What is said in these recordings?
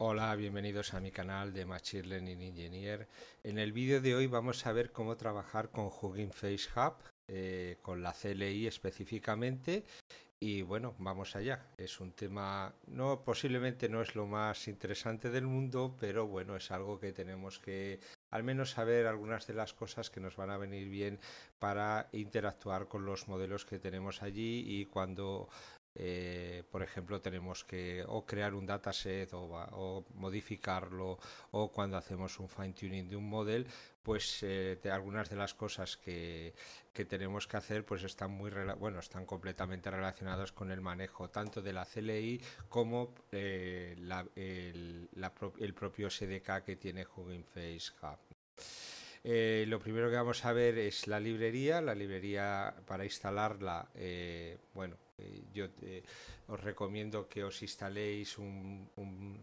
Hola, bienvenidos a mi canal de Machine Learning Engineer. En el vídeo de hoy vamos a ver cómo trabajar con Hugging Face Hub, eh, con la CLI específicamente. Y bueno, vamos allá. Es un tema, no posiblemente no es lo más interesante del mundo, pero bueno, es algo que tenemos que al menos saber algunas de las cosas que nos van a venir bien para interactuar con los modelos que tenemos allí y cuando eh, por ejemplo, tenemos que o crear un dataset o, modificarlo o cuando hacemos un fine tuning de un model, pues eh, algunas de las cosas que, tenemos que hacer pues están muy bueno están completamente relacionadas con el manejo tanto de la CLI como eh, el, propio SDK que tiene Hugging Face Hub. lo primero que vamos a ver es la librería. La librería para instalarla, bueno, eh, yo eh, os recomiendo que os instaléis un,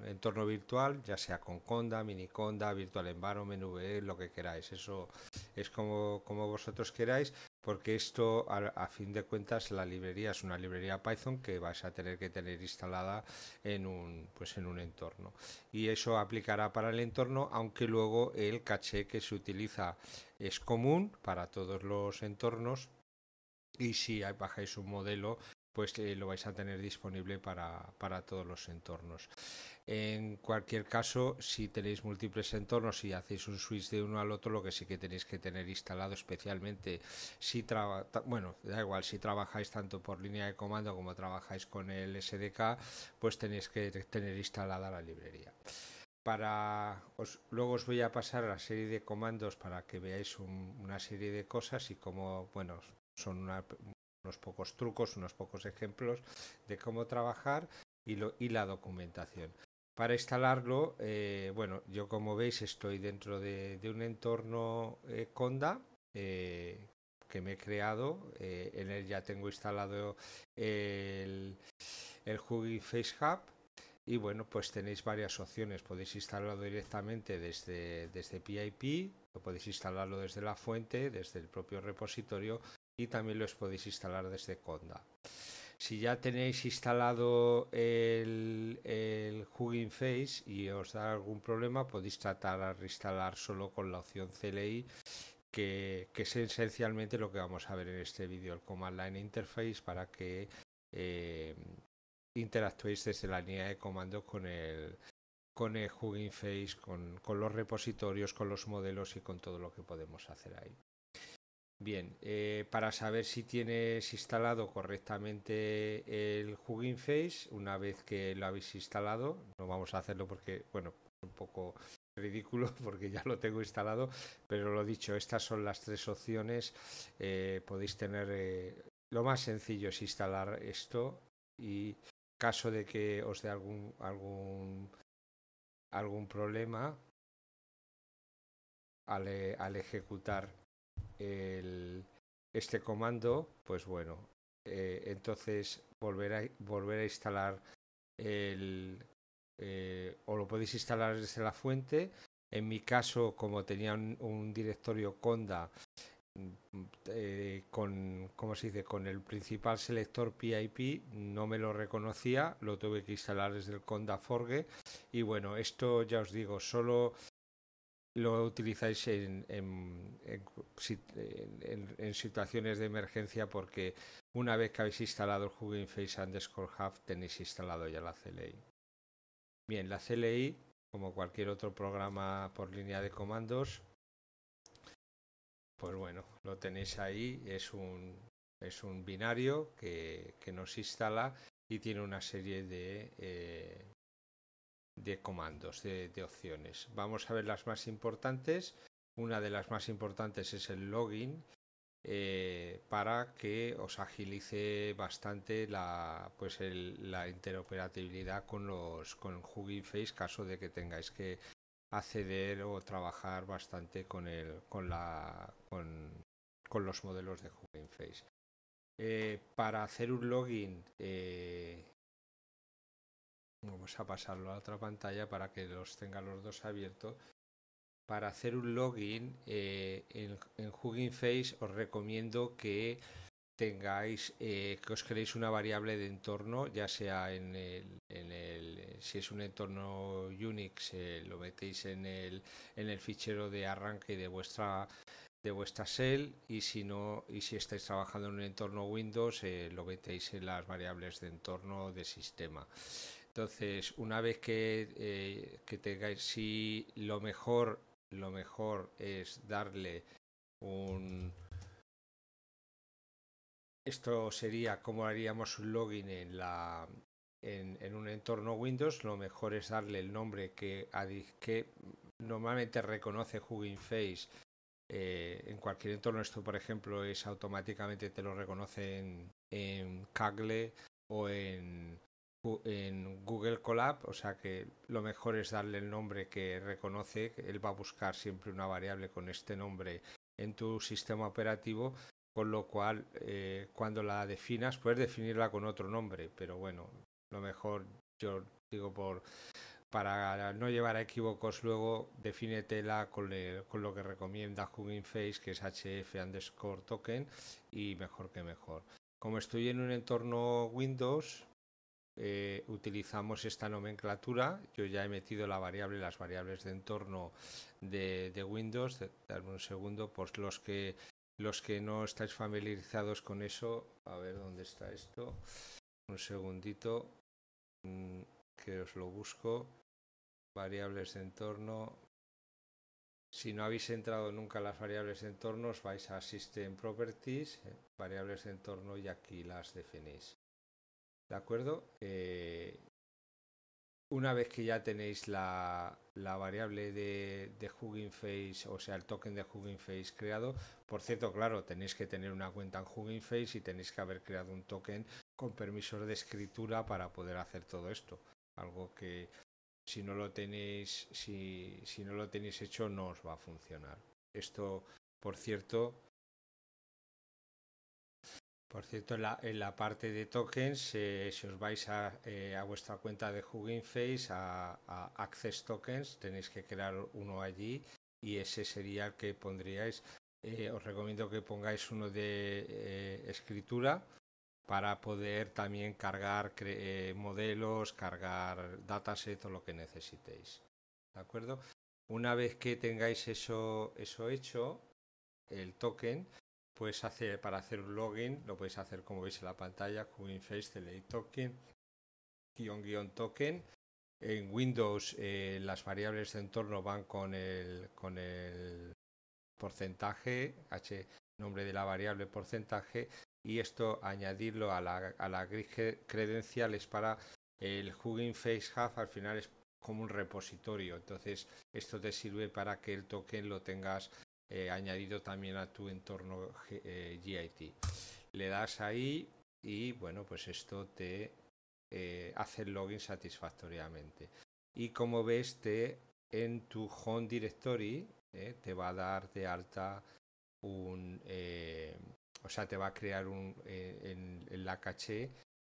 entorno virtual, ya sea con Conda, Miniconda, Virtual Environment, VE, lo que queráis. Eso es como, como vosotros queráis, porque esto, a, fin de cuentas, la librería es una librería Python que vais a tener que tener instalada en un, pues en un entorno. Y eso aplicará para el entorno, aunque luego el caché que se utiliza es común para todos los entornos, y si bajáis un modelo pues eh, lo vais a tener disponible para, para, todos los entornos. En cualquier caso, si tenéis múltiples entornos y hacéis un switch de uno al otro, lo que sí que tenéis que tener instalado especialmente, si trabaja bueno, da igual, si trabajáis tanto por línea de comando como trabajáis con el SDK, pues tenéis que tener instalada la librería. Para, os, luego os voy a pasar a la serie de comandos para que veáis una serie de cosas y cómo, bueno, son una, unos pocos trucos, unos pocos ejemplos de cómo trabajar y, la documentación. Para instalarlo, eh, bueno, yo como veis estoy dentro de, un entorno eh, Conda eh, que me he creado. en él ya tengo instalado el, el Face Hub. Y bueno, pues tenéis varias opciones. Podéis instalarlo directamente desde, desde PIP, o podéis instalarlo desde la fuente, desde el propio repositorio y también los podéis instalar desde Conda. Si ya tenéis instalado el, el Hugging Face y os da algún problema, podéis tratar de reinstalar solo con la opción CLI, que, es esencialmente lo que vamos a ver en este vídeo, el Command Line Interface, para que eh, interactuéis desde la línea de comando con el, el Hugging Face, con los repositorios, con los modelos y con todo lo que podemos hacer ahí. Bien, eh, para saber si tienes instalado correctamente el Hugging Face, una vez que lo habéis instalado, no vamos a hacerlo porque, bueno, un poco ridículo porque ya lo tengo instalado, pero lo dicho, estas son las tres opciones. Eh, podéis tener, eh, lo más sencillo es instalar esto y caso de que os dé algún, algún, algún problema al, al ejecutar este comando, pues bueno, eh, entonces volver a, volver a instalar el... Eh, o lo podéis instalar desde la fuente. En mi caso, como tenía un, directorio Conda mm, eh, con, ¿cómo se dice? Con el principal selector PIP no me lo reconocía, lo tuve que instalar desde el Conda Forge y bueno, esto ya os digo, solo lo utilizáis en, en, en, situaciones de emergencia porque una vez que habéis instalado el Hugging Face Underscore Hub tenéis instalado ya la CLI. Bien, la CLI, como cualquier otro programa por línea de comandos, pues bueno, lo tenéis ahí, es un, es un binario que, que nos instala y tiene una serie de, eh, de comandos, de, opciones. Vamos a ver las más importantes. Una de las más importantes es el login eh, para que os agilice bastante la, pues la interoperabilidad con los con Hugging Face caso de que tengáis que acceder o trabajar bastante con el con la con, los modelos de Hugging Face. Eh, para hacer un login eh, Vamos a pasarlo a otra pantalla para que los tenga los dos abiertos. Para hacer un login eh, en, en Face os recomiendo que tengáis eh, que os creéis una variable de entorno ya sea en el, si es un entorno Unix eh, lo metéis en el fichero de arranque de vuestra de vuestra shell y si no y si estáis trabajando en un entorno Windows lo metéis en las variables de entorno de sistema entonces, una vez eh, que, tengáis, si lo mejor, lo mejor es darle un... Esto sería como haríamos un login en, la, en, en, un entorno Windows. Lo mejor es darle el nombre que, que normalmente reconoce Hugging Face eh, en cualquier entorno. Esto, por ejemplo, es automáticamente te lo reconoce en, en Kaggle o en, en Google Colab, o sea que lo mejor es darle el nombre que reconoce, él va a buscar siempre una variable con este nombre en tu sistema operativo, con lo cual eh, cuando la definas puedes definirla con otro nombre, pero bueno, lo mejor yo digo por para no llevar a equívocos luego defínetela con, con lo que recomienda Hugging Face que es HF underscore token y mejor que mejor. Como estoy en un entorno Windows, eh, utilizamos esta nomenclatura. Yo ya he metido la variable, las variables de entorno de, Windows. Darme un segundo, pues los que los que no estáis familiarizados con eso, a ver dónde está esto. Un segundito mm, que os lo busco. Variables de entorno. Si no habéis entrado nunca en las variables de entorno, os vais a System Properties, eh, variables de entorno y aquí las definís. ¿De acuerdo? Eh, una vez que ya tenéis la, variable de, de, Hugging Face, o sea, el token de Hugging Face creado, por cierto, claro, tenéis que tener una cuenta en Hugging Face y tenéis que haber creado un token con permisos de escritura para poder hacer todo esto. Algo que si no lo tenéis, si, si no lo tenéis hecho, no os va a funcionar. Esto, por cierto, por cierto, en la, parte de tokens, eh, si os vais a, eh, vuestra cuenta de Hugging Face, a, Access Tokens, tenéis que crear uno allí y ese sería el que pondríais. Eh, os recomiendo que pongáis uno de escritura para poder también cargar modelos, cargar datasets o lo que necesitéis. ¿De acuerdo? Una vez que tengáis eso hecho, el token, pues hacer para hacer un login lo puedes hacer como veis en la pantalla, face delete Token, guión guión token. En Windows eh, las variables de entorno van con el, con el porcentaje, H, nombre de la variable porcentaje, y esto añadirlo a la, a grid credencial es para el Hugging Face Hub, al final es como un repositorio, entonces esto te sirve para que el token lo tengas eh, añadido también a tu entorno GIT. Eh, Le das ahí y bueno, pues esto te eh, hace el login satisfactoriamente. Y como ves, te, en tu home directory te va a dar de alta un, o sea, te va a crear un, en, la caché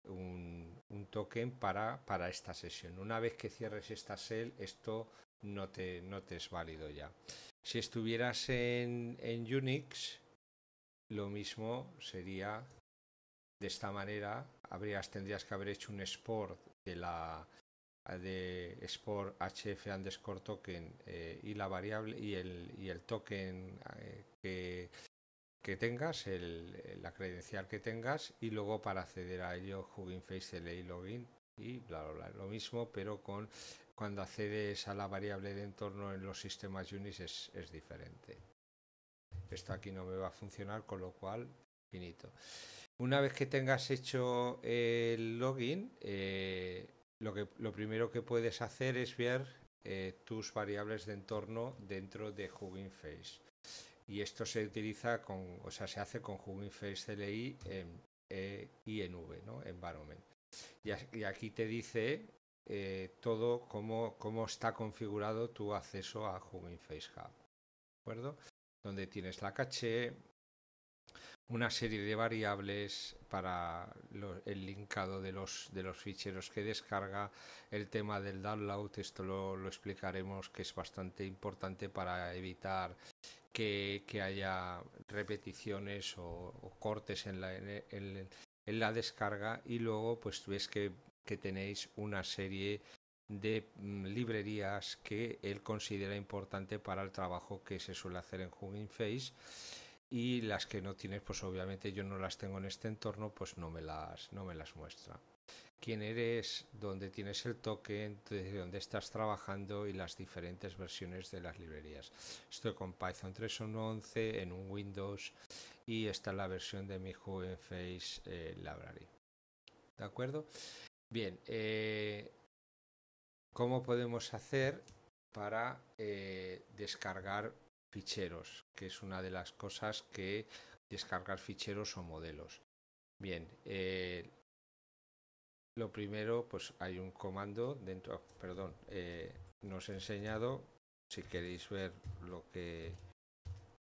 un, token para, para esta sesión. Una vez que cierres esta sell, esto no te, no te es válido ya. Si estuvieras en, en Unix, lo mismo sería de esta manera. Habrías, tendrías que haber hecho un export de la de export hf underscore token eh, y la variable y el, y el token eh, que, que, tengas, la credencial que tengas y luego para acceder a ello Hugging Face LA login y bla bla bla. Lo mismo pero con cuando accedes a la variable de entorno en los sistemas Unix es, diferente. Esto aquí no me va a funcionar, con lo cual, finito. Una vez que tengas hecho el login, eh, lo, que, lo primero que puedes hacer es ver eh, tus variables de entorno dentro de Hugging Face. Y esto se utiliza con, o sea, se hace con Hugging Face CLI en, e y en V, ¿no? En Environment. y aquí te dice eh, todo cómo, está configurado tu acceso a Hugging Face Hub. acuerdo? Donde tienes la caché, una serie de variables para el linkado de los, de los ficheros que descarga, el tema del download, esto lo, explicaremos que es bastante importante para evitar que, haya repeticiones o, cortes en la, la descarga y luego pues ves que que tenéis una serie de mm, librerías que él considera importante para el trabajo que se suele hacer en Hugging Face y las que no tienes pues obviamente yo no las tengo en este entorno pues no me las no me las muestra quién eres dónde tienes el token desde dónde estás trabajando y las diferentes versiones de las librerías estoy con Python 3.11 en un Windows y está la versión de mi Hugging Face eh, Library de acuerdo Bien, eh, ¿cómo podemos hacer para eh, descargar ficheros? Que es una de las cosas que descargar ficheros o modelos. Bien, eh, lo primero, pues hay un comando dentro, ah, perdón, nos he enseñado, si queréis ver lo que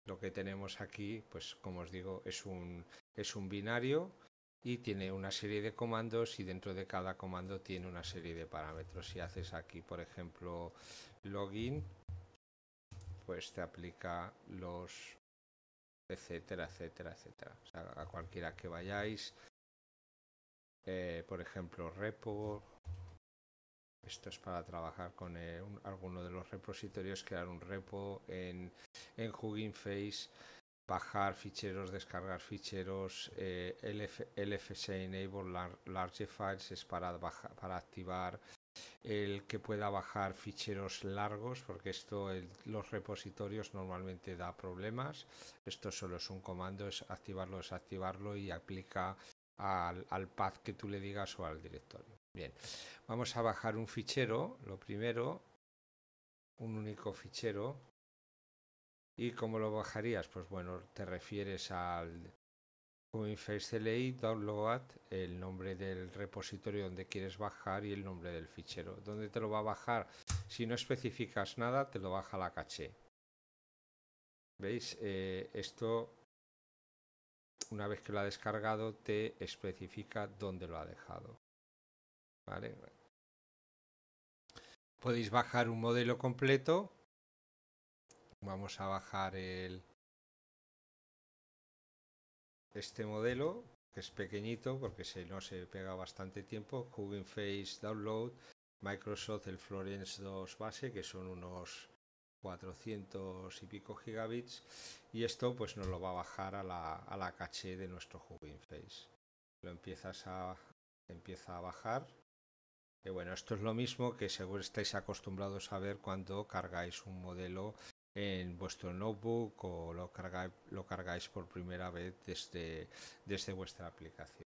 lo que tenemos aquí, pues como os digo, es es un binario y tiene una serie de comandos y dentro de cada comando tiene una serie de parámetros. Si haces aquí, por ejemplo, login, pues te aplica los etcétera, etcétera, etcétera. a cualquiera que vayáis, eh, por ejemplo, repo. Esto es para trabajar con eh, alguno de los repositorios, crear un repo en, en Hugging Face bajar ficheros, descargar ficheros, eh, Enable Large Files es para, para activar el que pueda bajar ficheros largos porque esto en los repositorios normalmente da problemas esto solo es un comando es activarlo desactivarlo y aplica al, al path que tú le digas o al directorio bien vamos a bajar un fichero lo primero un único fichero ¿Y cómo lo bajarías? Pues bueno, te refieres al CLI download, el nombre del repositorio donde quieres bajar y el nombre del fichero. ¿Dónde te lo va a bajar? Si no especificas nada, te lo baja la caché. ¿Veis? Eh, esto, una vez que lo ha descargado, te especifica dónde lo ha dejado. ¿Vale? Podéis bajar un modelo completo Vamos a bajar el este modelo, que es pequeñito porque si no se pega bastante tiempo, Hugging Face Download, Microsoft el Florence 2 base, que son unos 400 y pico gigabits, y esto pues nos lo va a bajar a la, caché de nuestro Hugging Face. Lo empiezas a, empieza a bajar. Y bueno, esto es lo mismo que seguro estáis acostumbrados a ver cuando cargáis un modelo en vuestro notebook o lo, lo cargáis por primera vez desde, desde vuestra aplicación.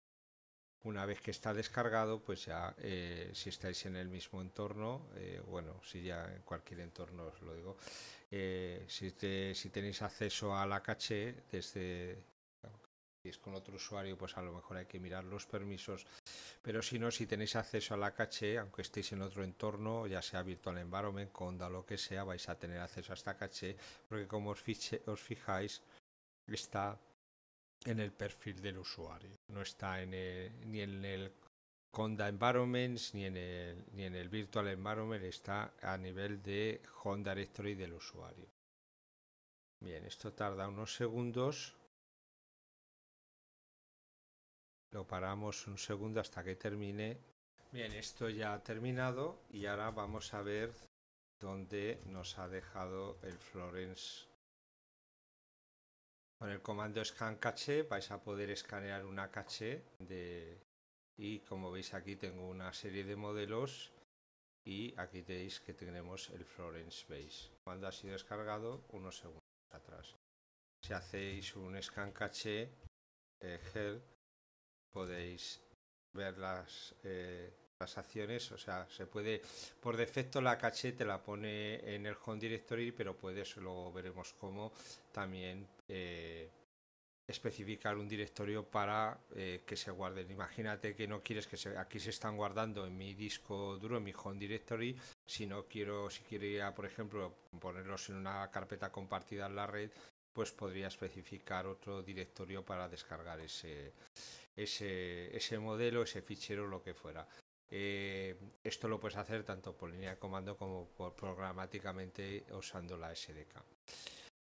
Una vez que está descargado, pues ya eh, si estáis en el mismo entorno, eh, bueno, si ya en cualquier entorno os lo digo, eh, si, si tenéis acceso a la caché desde, con otro usuario, pues a lo mejor hay que mirar los permisos pero si no, si tenéis acceso a la caché, aunque estéis en otro entorno, ya sea Virtual Environment, Conda, lo que sea, vais a tener acceso a esta caché, porque como os, fijáis, está en el perfil del usuario, no está en ni en el conda Environments ni en el, ni en el Virtual Environment está a nivel de home Directory del usuario. Bien, esto tarda unos segundos. lo paramos un segundo hasta que termine. Bien, esto ya ha terminado y ahora vamos a ver dónde nos ha dejado el Florence. Con el comando scan cache vais a poder escanear una caché de... y como veis aquí tengo una serie de modelos y aquí tenéis que tenemos el Florence Base. Cuando ha sido descargado unos segundos atrás. Si hacéis un scan caché, eh, podéis ver las eh, acciones, acciones o sea, se puede, por defecto la caché te la pone en el home directory, pero puedes, luego veremos cómo también eh, especificar un directorio para eh, que se guarden. Imagínate que no quieres que aquí se están guardando en mi disco duro, en mi home directory. Si no quiero, si quería, ah, por ejemplo, ponerlos en una carpeta compartida en la red, pues podría especificar otro directorio para descargar ese, ese, modelo, ese fichero, lo que fuera. Eh, esto lo puedes hacer tanto por línea de comando como por programáticamente usando la SDK.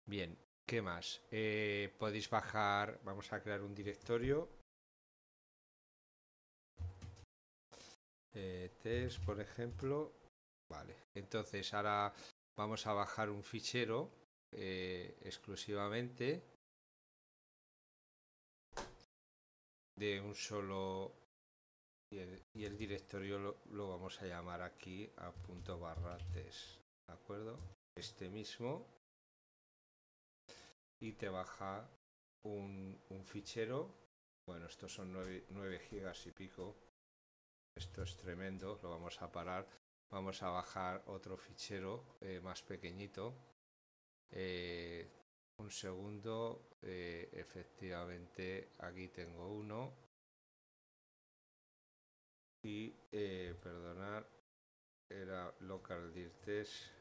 Bien, ¿qué más? Eh, podéis bajar, vamos a crear un directorio. Eh, test, por ejemplo. Vale, entonces ahora vamos a bajar un fichero exclusivamente de un solo y el, directorio lo, vamos a llamar aquí a punto barra test de acuerdo este mismo y te baja un, un fichero bueno estos son 9, gigas y pico esto es tremendo lo vamos a parar vamos a bajar otro fichero eh, más pequeñito eh, un segundo, eh, efectivamente aquí tengo uno. Y eh, perdonar, era local test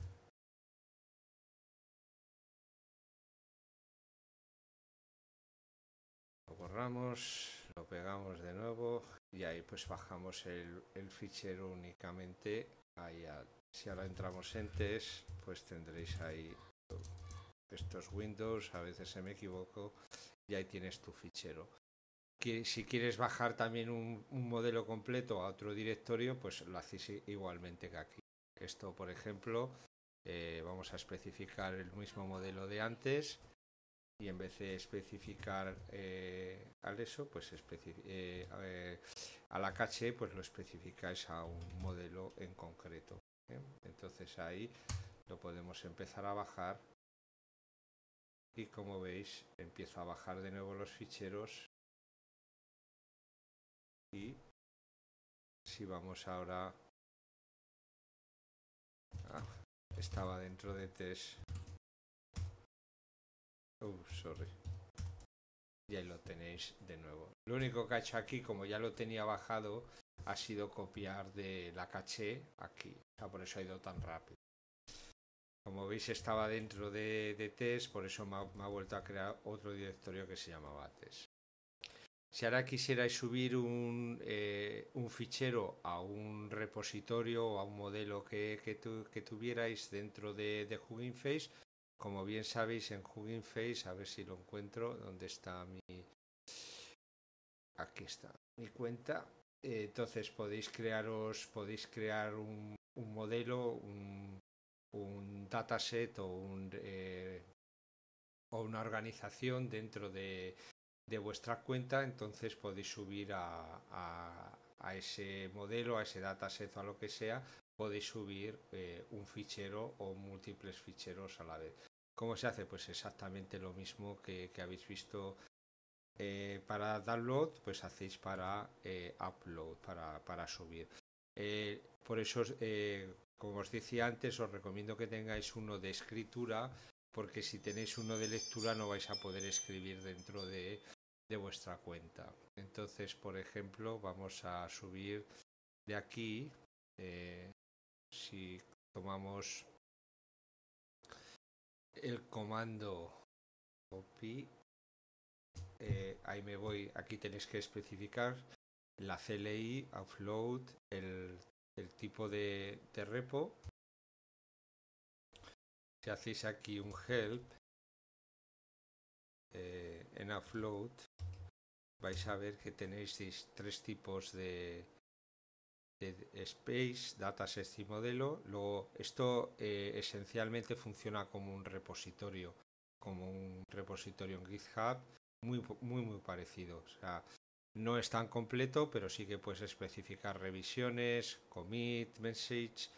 Lo borramos, lo pegamos de nuevo y ahí pues bajamos el, fichero únicamente si ahora entramos en test pues tendréis ahí estos Windows, a veces se me equivoco, y ahí tienes tu fichero. si quieres bajar también un, modelo completo a otro directorio, pues lo haces igualmente que aquí. Esto, por ejemplo, eh, vamos a especificar el mismo modelo de antes y en vez de especificar eh, al eso, pues eh, a la caché, pues lo especificáis a un modelo en concreto. Entonces ahí lo podemos empezar a bajar y como veis empiezo a bajar de nuevo los ficheros y si vamos ahora ah, estaba dentro de test oh uh, sorry y ahí lo tenéis de nuevo lo único que ha hecho aquí como ya lo tenía bajado ha sido copiar de la caché aquí sea, por eso ha ido tan rápido como veis estaba dentro de, test, por eso me ha, vuelto a crear otro directorio que se llamaba test. Si ahora quisierais subir eh, un, fichero a un repositorio o a un modelo que, tuvierais dentro de, de Face, como bien sabéis en Hugging Face, a ver si lo encuentro, dónde está mi... Aquí está mi cuenta. Entonces podéis crearos, podéis crear un modelo, un, un dataset o, un, eh, o una organización dentro de, vuestra cuenta, entonces podéis subir a, ese modelo, a ese dataset o a lo que sea, podéis subir eh, un fichero o múltiples ficheros a la vez. ¿Cómo se hace? Pues exactamente lo mismo que, habéis visto eh, para download, pues hacéis para upload, para, para subir. por eso como os decía antes, os recomiendo que tengáis uno de escritura, porque si tenéis uno de lectura no vais a poder escribir dentro de, vuestra cuenta. Entonces, por ejemplo, vamos a subir de aquí, eh, si tomamos el comando copy, eh, ahí me voy, aquí tenéis que especificar la CLI, upload, el el tipo de, repo. Si hacéis aquí un help eh, en float vais a ver que tenéis tres tipos de, space, datasets este y modelo. Luego, esto eh, esencialmente funciona como un repositorio, como un repositorio en GitHub, muy, muy, muy parecido. No es tan completo, pero sí que puedes especificar revisiones, commit, message,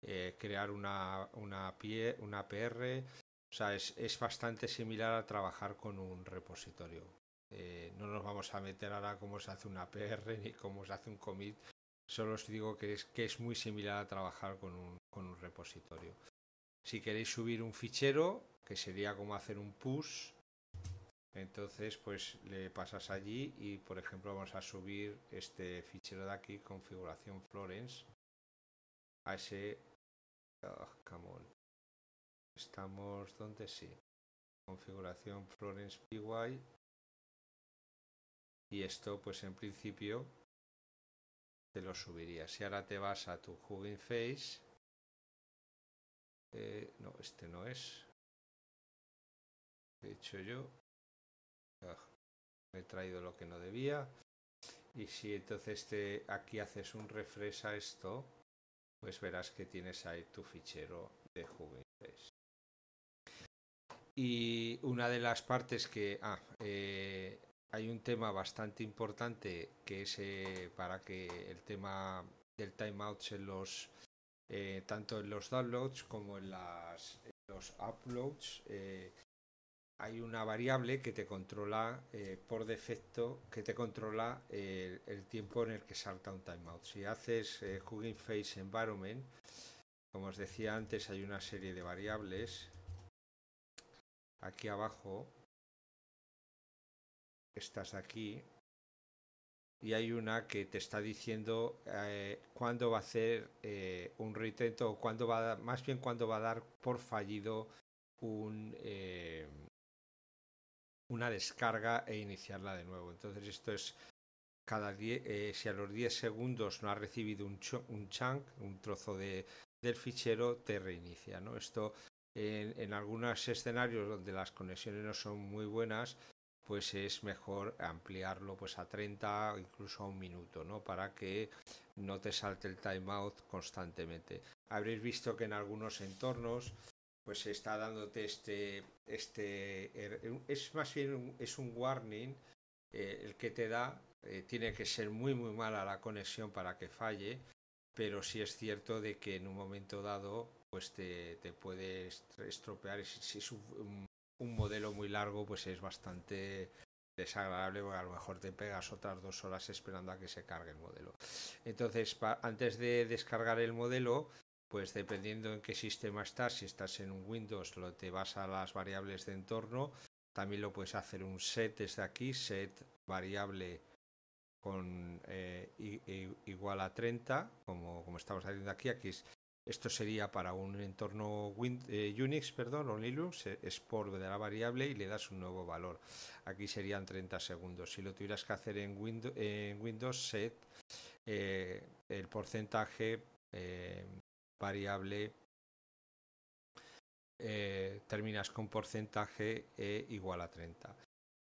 eh, crear una, una, pie, una PR. O sea, es, bastante similar a trabajar con un repositorio. Eh, no nos vamos a meter ahora cómo se hace una PR ni cómo se hace un commit. Solo os digo que es, que es muy similar a trabajar con un, con un repositorio. Si queréis subir un fichero, que sería como hacer un push, entonces, pues le pasas allí y, por ejemplo, vamos a subir este fichero de aquí, configuración Florence, a ese... ah, come Estamos donde sí. Configuración Florence PY. Y esto, pues en principio, te lo subiría. Si ahora te vas a tu Hugging Face... Eh, no, este no es. hecho yo Ah, he traído lo que no debía. Y si entonces te, aquí haces un refresh a esto, pues verás que tienes ahí tu fichero de juguetes. Y una de las partes que... Ah, eh, hay un tema bastante importante que es eh, para que el tema del timeout en los... Eh, tanto en los downloads como en, las, en los uploads hay una variable que te controla eh, por defecto, que te controla el, tiempo en el que salta un timeout. Si haces eh, Face Environment, como os decía antes, hay una serie de variables. Aquí abajo, estás aquí, y hay una que te está diciendo eh, cuándo va a hacer eh, un reintento o cuándo va a, más bien cuándo va a dar por fallido un una descarga e iniciarla de nuevo. Entonces esto es cada eh, si a los 10 segundos no ha recibido un, un chunk, un trozo de, del fichero, te reinicia. ¿no? Esto en, algunos escenarios donde las conexiones no son muy buenas, pues es mejor ampliarlo pues a 30 incluso a un minuto, ¿no? Para que no te salte el timeout constantemente. Habréis visto que en algunos entornos pues está dándote este, este er, es más bien un, es un warning eh, el que te da, eh, tiene que ser muy muy mala la conexión para que falle, pero sí es cierto de que en un momento dado pues te, te puede estropear, si es un, un, modelo muy largo pues es bastante desagradable porque a lo mejor te pegas otras dos horas esperando a que se cargue el modelo. Entonces, antes de descargar el modelo, pues dependiendo en qué sistema estás, si estás en un Windows, lo te vas a las variables de entorno, también lo puedes hacer un set desde aquí, set variable con eh, igual a 30, como, como estamos haciendo aquí, aquí esto sería para un entorno eh, Unix, perdón, o Linux, eh, por de la variable y le das un nuevo valor. Aquí serían 30 segundos. Si lo tuvieras que hacer en Windows, en Windows set, el porcentaje variable eh, terminas con porcentaje eh, igual a 30.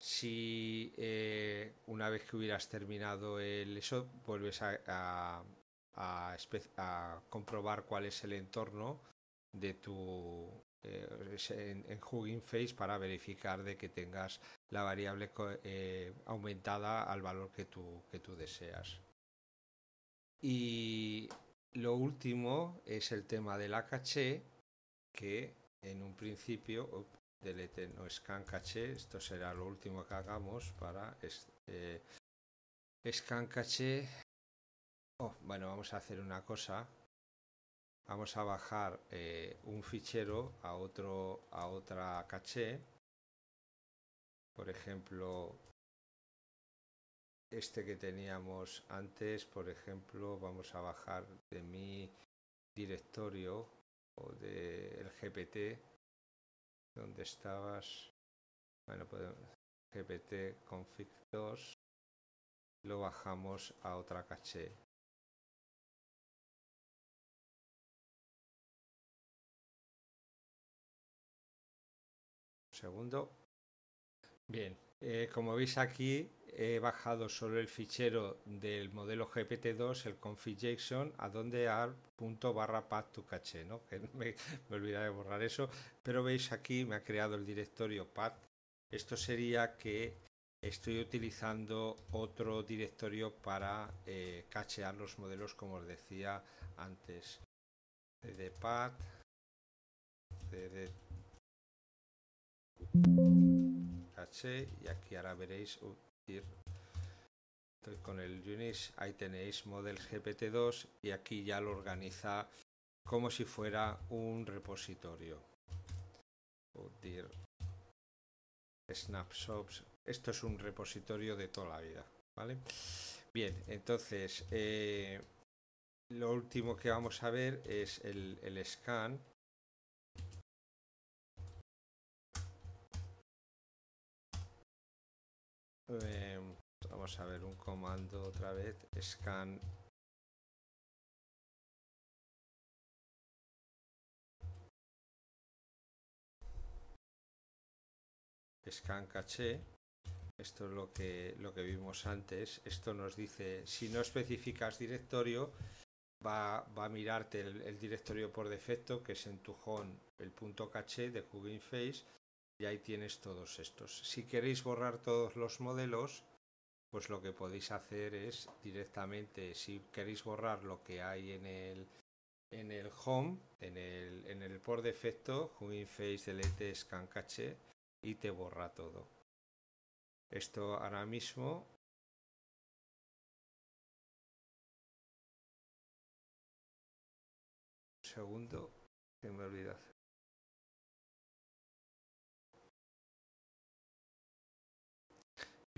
Si eh, una vez que hubieras terminado el eso, vuelves a, comprobar cuál es el entorno de tu en, en Hugging Face para verificar de que tengas la variable aumentada al valor que tú, deseas lo último es el tema de la caché, que en un principio delete no Scan Caché, esto será lo último que hagamos para este, Scan Caché. Oh, bueno, vamos a hacer una cosa. Vamos a bajar eh, un fichero a otro a otra caché. Por ejemplo, este que teníamos antes, por ejemplo, vamos a bajar de mi directorio o del de GPT, donde estabas, bueno, podemos, GPT config 2, lo bajamos a otra caché. segundo. Bien, eh, como veis aquí he bajado solo el fichero del modelo GPT-2, el config a donde ar punto barra path to cache, ¿no? Que me, me de borrar eso, pero veis aquí me ha creado el directorio path. Esto sería que estoy utilizando otro directorio para eh, cachear los modelos, como os decía antes. de path, cd y aquí ahora veréis uh, Estoy con el Unix, ahí tenéis model gpt2 y aquí ya lo organiza como si fuera un repositorio. snapshots, esto es un repositorio de toda la vida, ¿vale? Bien, entonces eh, lo último que vamos a ver es el scan, Em, vamos a ver un comando otra vez. Scan. Scan caché. Esto es lo que, lo que vimos antes. Esto nos dice, si no especificas directorio, va, va a mirarte el, directorio por defecto, que es en tu home el punto caché de Face y ahí tienes todos estos. Si queréis borrar todos los modelos, pues lo que podéis hacer es directamente, si queréis borrar lo que hay en el, en el home, en el, en el por defecto, Humming Face, Delete, Scan Cache, y te borra todo. Esto ahora mismo segundo que me hacer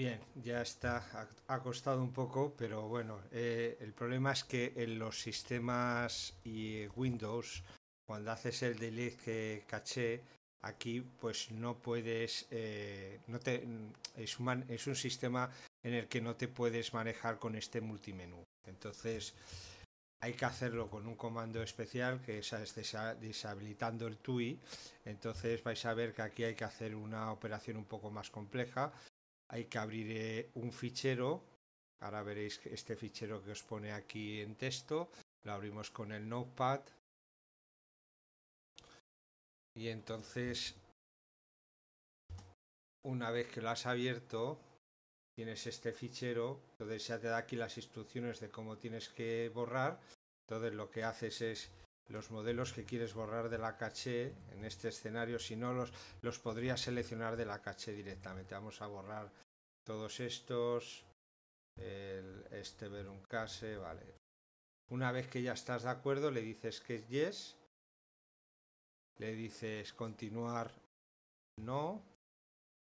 Bien, ya está, ha costado un poco, pero bueno, eh, el problema es que en los sistemas y Windows, cuando haces el delete caché, aquí pues no puedes, eh, no te, es un sistema en el que no te puedes manejar con este multimenú. Entonces hay que hacerlo con un comando especial que es deshabilitando el TUI. Entonces vais a ver que aquí hay que hacer una operación un poco más compleja hay que abrir eh, un fichero. Ahora veréis este fichero que os pone aquí en texto. Lo abrimos con el Notepad. Y entonces, una vez que lo has abierto, tienes este fichero. Entonces ya te da aquí las instrucciones de cómo tienes que borrar. Entonces lo que haces es los modelos que quieres borrar de la caché en este escenario, si no los, los podrías seleccionar de la caché directamente. Vamos a borrar todos estos, el, este Veruncase, vale. Una vez que ya estás de acuerdo, le dices que es yes, le dices continuar no,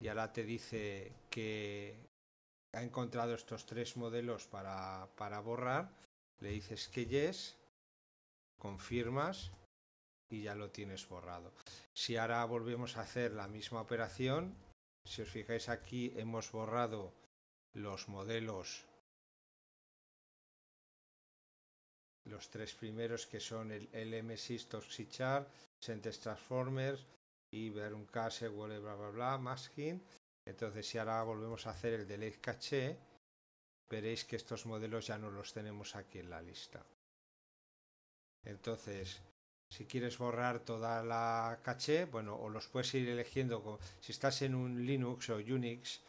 y ahora te dice que ha encontrado estos tres modelos para, para borrar, le dices que yes, confirmas y ya lo tienes borrado. Si ahora volvemos a hacer la misma operación, si os fijáis aquí hemos borrado los modelos, los tres primeros que son el LM6 Toxichar, Sentence Transformers y ver un case, bla bla bla, masking. Entonces si ahora volvemos a hacer el delete caché, veréis que estos modelos ya no los tenemos aquí en la lista. Entonces, si quieres borrar toda la caché, bueno, o los puedes ir eligiendo, si estás en un Linux o Unix,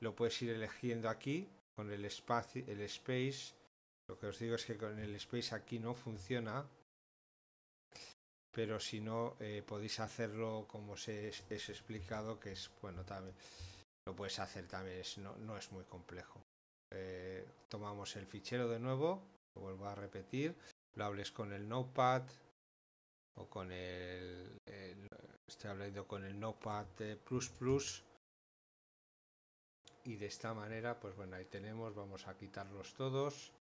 lo puedes ir eligiendo aquí con el espacio, el space. Lo que os digo es que con el space aquí no funciona, pero si no eh, podéis hacerlo como se es, explicado, que es bueno también lo puedes hacer también, no, no es muy complejo. Eh, tomamos el fichero de nuevo, lo vuelvo a repetir, hables con el Notepad o con el, estoy hablando con el Notepad Plus Plus y de esta manera pues bueno ahí tenemos vamos a quitarlos todos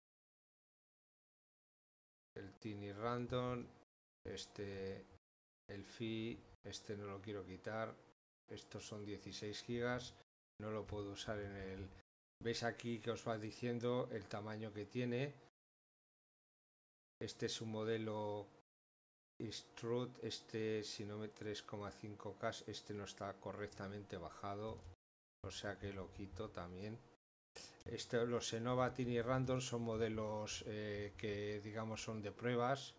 el tiny random este el fi este no lo quiero quitar estos son 16 gigas no lo puedo usar en el veis aquí que os va diciendo el tamaño que tiene este es un modelo Strut, este si no me 3,5K, este no está correctamente bajado, o sea que lo quito también. Este, los Senova y Random son modelos eh, que digamos son de pruebas.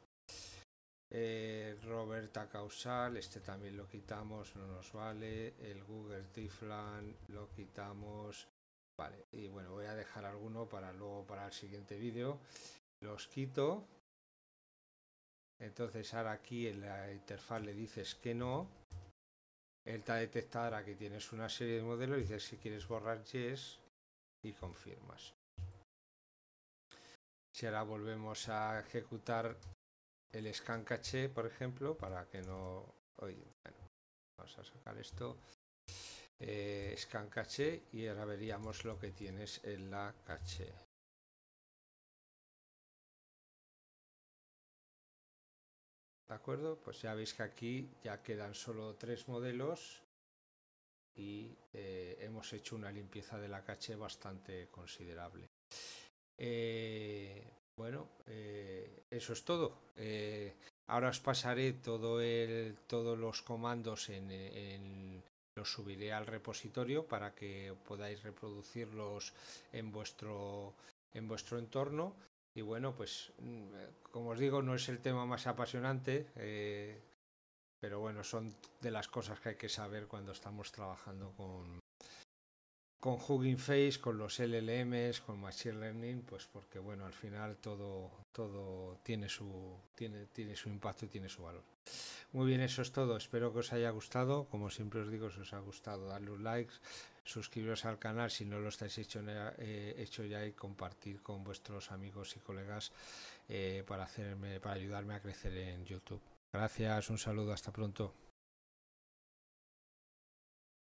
Eh, Roberta Causal, este también lo quitamos, no nos vale. El Google Tiflan lo quitamos. Vale, y bueno, voy a dejar alguno para luego para el siguiente vídeo. Los quito entonces ahora aquí en la interfaz le dices que no. Él te ahora que tienes una serie de modelos y dices si quieres borrar yes y confirmas. Si ahora volvemos a ejecutar el scan caché, por ejemplo, para que no... Oye, bueno, vamos a sacar esto. Eh, scan caché y ahora veríamos lo que tienes en la caché. ¿De acuerdo? Pues ya veis que aquí ya quedan solo tres modelos y eh, hemos hecho una limpieza de la caché bastante considerable. Eh, bueno, eh, eso es todo. ahora os pasaré todo todos los comandos en, los subiré al repositorio para que podáis reproducirlos en vuestro entorno y bueno, pues mm, eh, como os digo, no es el tema más apasionante, eh, pero bueno, son de las cosas que hay que saber cuando estamos trabajando con, con Hugging Face, con los LLMs, con Machine Learning, pues porque bueno, al final todo, todo tiene, su, tiene, tiene su impacto y tiene su valor. Muy bien, eso es todo. Espero que os haya gustado. Como siempre os digo, si os ha gustado, darle un like suscribiros al canal si no lo estáis hecho, ya eh, y compartir con vuestros amigos y colegas eh, para, hacerme, para ayudarme a crecer en YouTube. Gracias, un saludo, hasta pronto.